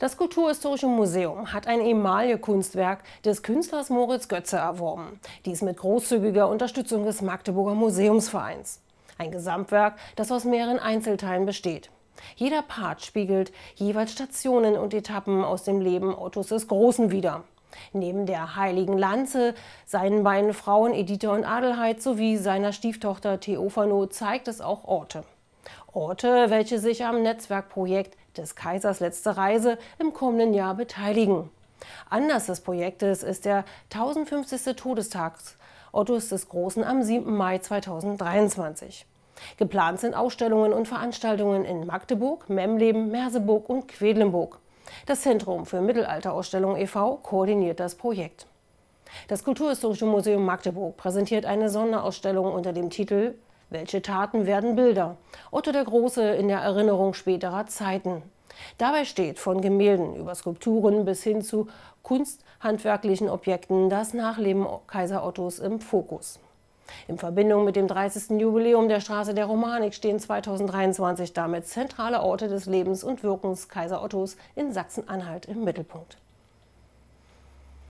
Das Kulturhistorische Museum hat ein Emaille-Kunstwerk des Künstlers Moritz Götze erworben. Dies mit großzügiger Unterstützung des Magdeburger Museumsvereins. Ein Gesamtwerk, das aus mehreren Einzelteilen besteht. Jeder Part spiegelt jeweils Stationen und Etappen aus dem Leben Ottos des Großen wider. Neben der Heiligen Lanze, seinen beiden Frauen Editha und Adelheid sowie seiner Stieftochter Theophano zeigt es auch Orte. Orte, welche sich am Netzwerkprojekt des Kaisers letzte Reise im kommenden Jahr beteiligen. Anlass des Projektes ist der 1050. Todestag Ottos des Großen am 7. Mai 2023. Geplant sind Ausstellungen und Veranstaltungen in Magdeburg, Memleben, Merseburg und Quedlinburg. Das Zentrum für Mittelalterausstellungen e.V. koordiniert das Projekt. Das Kulturhistorische Museum Magdeburg präsentiert eine Sonderausstellung unter dem Titel welche Taten werden Bilder? Otto der Große in der Erinnerung späterer Zeiten. Dabei steht von Gemälden über Skulpturen bis hin zu kunsthandwerklichen Objekten das Nachleben Kaiser Ottos im Fokus. In Verbindung mit dem 30. Jubiläum der Straße der Romanik stehen 2023 damit zentrale Orte des Lebens und Wirkens Kaiser Ottos in Sachsen-Anhalt im Mittelpunkt.